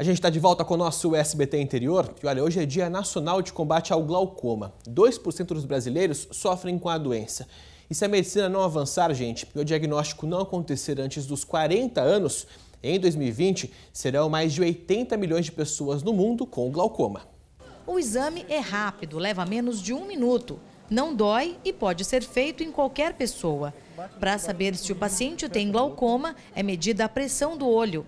A gente está de volta com o nosso SBT Interior e olha, hoje é Dia Nacional de Combate ao Glaucoma. 2% dos brasileiros sofrem com a doença. E se a medicina não avançar, gente, e o diagnóstico não acontecer antes dos 40 anos, em 2020 serão mais de 80 milhões de pessoas no mundo com glaucoma. O exame é rápido, leva menos de um minuto. Não dói e pode ser feito em qualquer pessoa. Para saber se o paciente tem glaucoma, é medida a pressão do olho.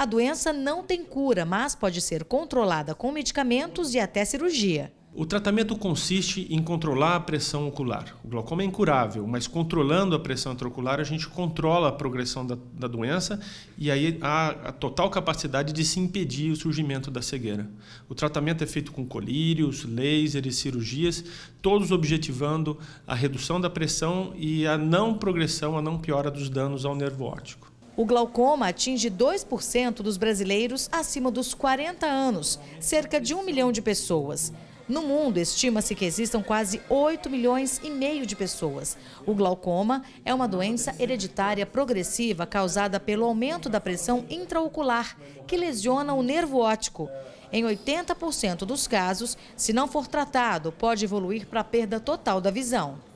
A doença não tem cura, mas pode ser controlada com medicamentos e até cirurgia. O tratamento consiste em controlar a pressão ocular. O glaucoma é incurável, mas controlando a pressão intraocular, a gente controla a progressão da, da doença e aí há a total capacidade de se impedir o surgimento da cegueira. O tratamento é feito com colírios, lasers, cirurgias, todos objetivando a redução da pressão e a não progressão, a não piora dos danos ao nervo óptico. O glaucoma atinge 2% dos brasileiros acima dos 40 anos, cerca de um milhão de pessoas. No mundo, estima-se que existam quase 8 milhões e meio de pessoas. O glaucoma é uma doença hereditária progressiva causada pelo aumento da pressão intraocular, que lesiona o nervo óptico. Em 80% dos casos, se não for tratado, pode evoluir para a perda total da visão.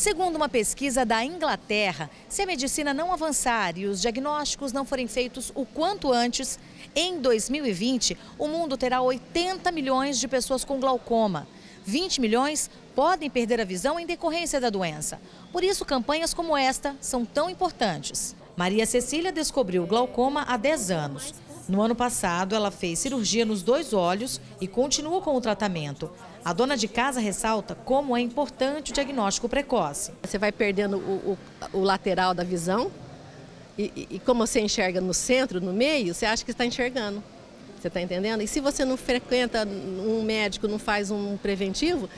Segundo uma pesquisa da Inglaterra, se a medicina não avançar e os diagnósticos não forem feitos o quanto antes, em 2020 o mundo terá 80 milhões de pessoas com glaucoma. 20 milhões podem perder a visão em decorrência da doença. Por isso, campanhas como esta são tão importantes. Maria Cecília descobriu glaucoma há 10 anos. No ano passado, ela fez cirurgia nos dois olhos e continua com o tratamento. A dona de casa ressalta como é importante o diagnóstico precoce. Você vai perdendo o, o, o lateral da visão e, e, como você enxerga no centro, no meio, você acha que está enxergando. Você está entendendo? E se você não frequenta um médico, não faz um preventivo,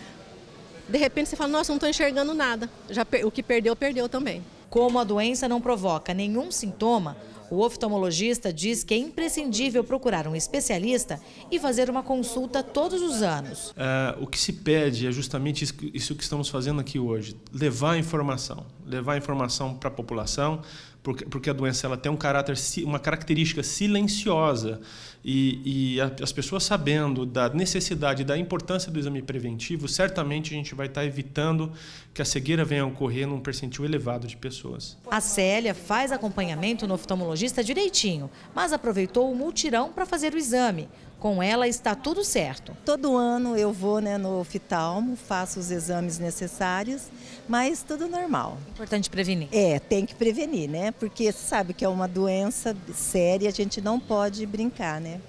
de repente você fala, nossa, não estou enxergando nada. Já, o que perdeu, perdeu também. Como a doença não provoca nenhum sintoma, o oftalmologista diz que é imprescindível procurar um especialista e fazer uma consulta todos os anos. É, o que se pede é justamente isso que estamos fazendo aqui hoje: levar informação. Levar informação para a população porque, porque a doença ela tem um caráter, uma característica silenciosa. E, e a, as pessoas sabendo da necessidade, da importância do exame preventivo, certamente a gente vai estar evitando que a cegueira venha a ocorrer num percentil elevado de pessoas. A Célia faz acompanhamento no oftalmologista direitinho, mas aproveitou o multirão para fazer o exame com ela está tudo certo. Todo ano eu vou né, no oftalmo, faço os exames necessários, mas tudo normal. Importante prevenir. É, tem que prevenir, né? Porque sabe que é uma doença séria, a gente não pode brincar, né?